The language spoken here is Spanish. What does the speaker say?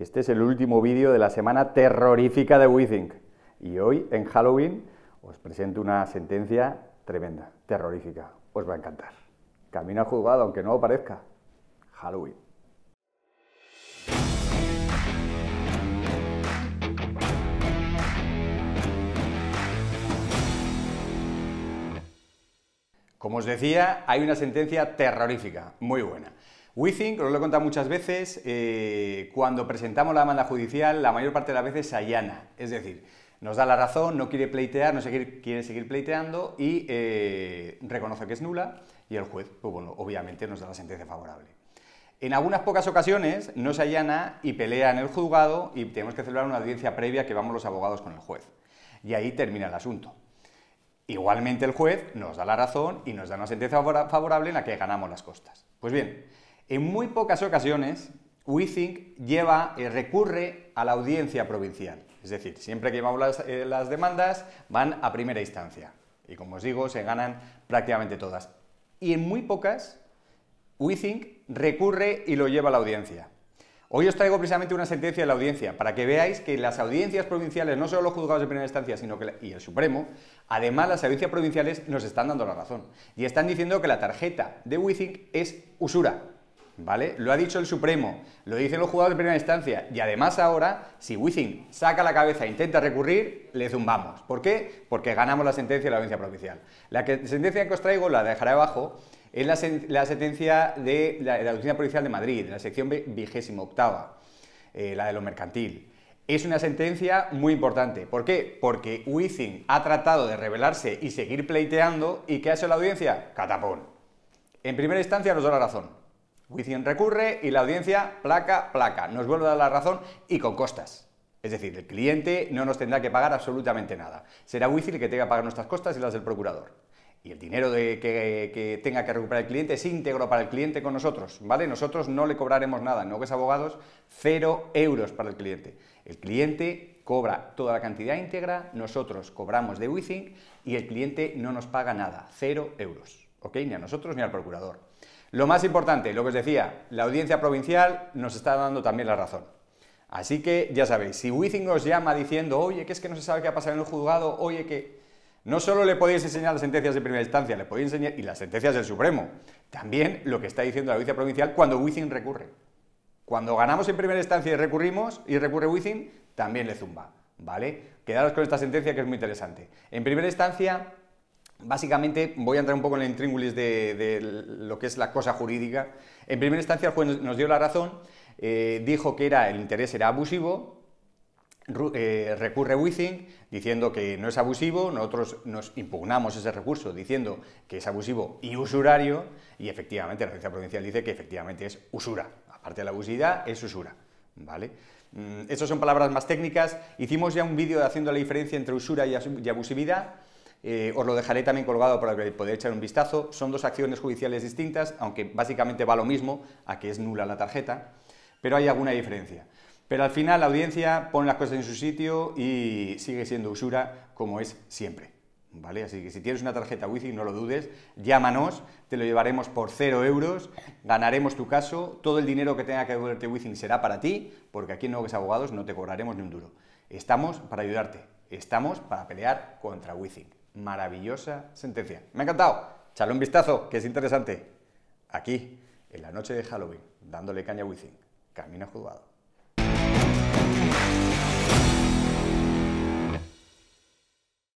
Este es el último vídeo de la semana terrorífica de WeThink. Y hoy, en Halloween, os presento una sentencia tremenda, terrorífica. Os va a encantar. Camina a juzgado, aunque no aparezca. parezca. Halloween. Como os decía, hay una sentencia terrorífica, muy buena. WeThink, os lo he contado muchas veces, eh, cuando presentamos la demanda judicial, la mayor parte de las veces se allana. Es decir, nos da la razón, no quiere pleitear, no quiere seguir pleiteando y eh, reconoce que es nula y el juez, pues bueno, obviamente nos da la sentencia favorable. En algunas pocas ocasiones no se allana y pelea en el juzgado y tenemos que celebrar una audiencia previa que vamos los abogados con el juez. Y ahí termina el asunto. Igualmente el juez nos da la razón y nos da una sentencia favorable en la que ganamos las costas. Pues bien, en muy pocas ocasiones, WeThink lleva, eh, recurre a la audiencia provincial. Es decir, siempre que llevamos eh, las, demandas, van a primera instancia. Y como os digo, se ganan prácticamente todas. Y en muy pocas, WeThink recurre y lo lleva a la audiencia. Hoy os traigo precisamente una sentencia de la audiencia para que veáis que las audiencias provinciales, no solo los juzgados de primera instancia sino que y el Supremo, además las audiencias provinciales nos están dando la razón y están diciendo que la tarjeta de WeThink es usura. Lo ha dicho el Supremo, lo dicen los jugadores de primera instancia y además ahora, si Wizzing saca la cabeza e intenta recurrir, le zumbamos. ¿Por qué? Porque ganamos la sentencia de la audiencia provincial. La sentencia que os traigo, la dejaré abajo, es la, sentencia de la, audiencia provincial de Madrid, la sección 28, octava, eh, la de lo mercantil. Es una sentencia muy importante. ¿Por qué? Porque Wizzing ha tratado de rebelarse y seguir pleiteando y ¿qué ha la audiencia? Catapón. En primera instancia nos da la razón. Wicin recurre y la audiencia, placa, placa, nos vuelve a dar la razón y con costas. Es decir, el cliente no nos tendrá que pagar absolutamente nada. Será Wicin el que tenga que pagar nuestras costas y las del procurador. Y el dinero de que, tenga que recuperar el cliente es íntegro para el cliente con nosotros, ¿vale? Nosotros no le cobraremos nada, no que es abogados, cero euros para el cliente. El cliente cobra toda la cantidad íntegra, nosotros cobramos de Wicin y el cliente no nos paga nada, cero euros, ¿ok? Ni a nosotros ni al procurador. Lo más importante, lo que os decía, la audiencia provincial nos está dando también la razón. Así que ya sabéis, si Wizzing os llama diciendo, oye, que es que no se sabe qué ha pasado en el juzgado, oye, que no solo le podéis enseñar las sentencias de primera instancia, le podéis enseñar y las sentencias del Supremo, también lo que está diciendo la audiencia provincial cuando Wizzing recurre. Cuando ganamos en primera instancia y recurrimos y recurre Wizzing, también le zumba, ¿vale? Quedaros con esta sentencia que es muy interesante. En primera instancia, Básicamente voy a entrar un poco en el intríngulis de, lo que es la cosa jurídica. En primera instancia el juez nos dio la razón, eh, dijo que era, el interés era abusivo, eh, recurre Wizzing, diciendo que no es abusivo, nosotros nos impugnamos ese recurso diciendo que es abusivo y usurario, y efectivamente la agencia provincial dice que efectivamente es usura, aparte de la abusividad es usura, ¿vale? Mm, estas son palabras más técnicas, hicimos ya un vídeo haciendo la diferencia entre usura y abusividad, eh, os lo dejaré también colgado para que podáis echar un vistazo. Son dos acciones judiciales distintas, aunque básicamente va lo mismo, a que es nula la tarjeta, pero hay alguna diferencia. Pero al final la audiencia pone las cosas en su sitio y sigue siendo usura como es siempre. ¿Vale? Así que si tienes una tarjeta wi no lo dudes, llámanos, te lo llevaremos por 0 euros, ganaremos tu caso, todo el dinero que tenga que devolverte wi será para ti, porque aquí en Nuevos Abogados no te cobraremos ni un duro. Estamos para ayudarte, estamos para pelear contra wi maravillosa sentencia. Me ha encantado. Chale un vistazo, que es interesante. Aquí, en la noche de Halloween, dándole caña a Wizzing. Camino jugado.